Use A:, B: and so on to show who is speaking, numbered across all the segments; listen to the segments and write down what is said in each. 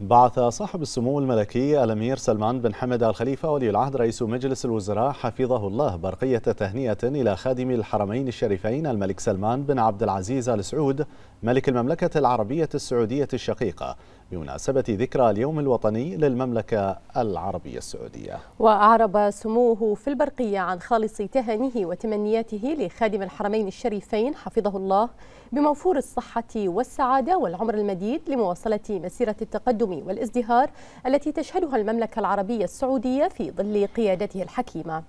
A: بعث صاحب السمو الملكي الأمير سلمان بن حمد آل خليفة ولي العهد رئيس مجلس الوزراء حفظه الله برقية تهنئة إلى خادم الحرمين الشريفين الملك سلمان بن عبد العزيز آل سعود ملك المملكة العربية السعودية الشقيقة بمناسبة ذكرى اليوم الوطني للمملكة العربية السعودية
B: وأعرب سموه في البرقية عن خالص تهانيه وتمنياته لخادم الحرمين الشريفين حفظه الله بموفور الصحة والسعادة والعمر المديد لمواصلة مسيرة التقدم التقدم والازدهار التي تشهدها المملكة العربية السعودية في ظل قيادته الحكيمة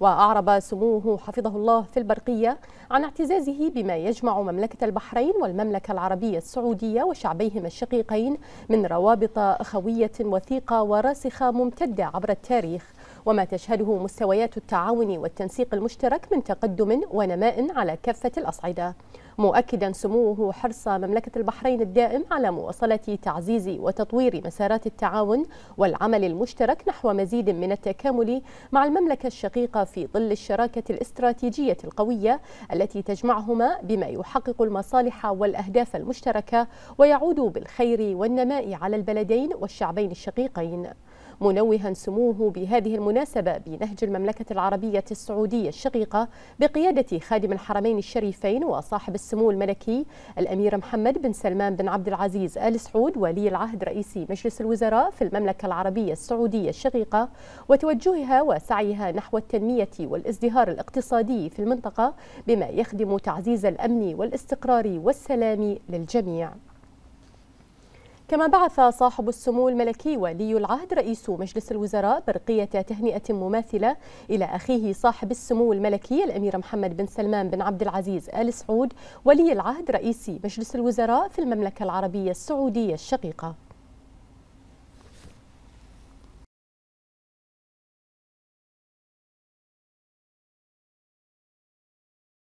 B: وأعرب سموه حفظه الله في البرقية عن اعتزازه بما يجمع مملكة البحرين والمملكة العربية السعودية وشعبيهما الشقيقين من روابط أخوية وثيقة وراسخة ممتدة عبر التاريخ وما تشهده مستويات التعاون والتنسيق المشترك من تقدم ونماء على كافة الأصعدة مؤكدا سموه حرص مملكة البحرين الدائم على مواصلة تعزيز وتطوير مسارات التعاون والعمل المشترك نحو مزيد من التكامل مع المملكة الشقيقة في ظل الشراكة الاستراتيجية القوية التي تجمعهما بما يحقق المصالح والأهداف المشتركة ويعود بالخير والنماء على البلدين والشعبين الشقيقين منوها سموه بهذه المناسبة بنهج المملكة العربية السعودية الشقيقة بقيادة خادم الحرمين الشريفين وصاحب السمو الملكي الأمير محمد بن سلمان بن عبد العزيز آل سعود ولي العهد رئيس مجلس الوزراء في المملكة العربية السعودية الشقيقة وتوجهها وسعيها نحو التنمية والازدهار الاقتصادي في المنطقة بما يخدم تعزيز الأمن والاستقرار والسلام للجميع كما بعث صاحب السمو الملكي ولي العهد رئيس مجلس الوزراء برقية تهنئة مماثلة إلى أخيه صاحب السمو الملكي الأمير محمد بن سلمان بن عبد العزيز آل سعود ولي العهد رئيس مجلس الوزراء في المملكة العربية
A: السعودية الشقيقة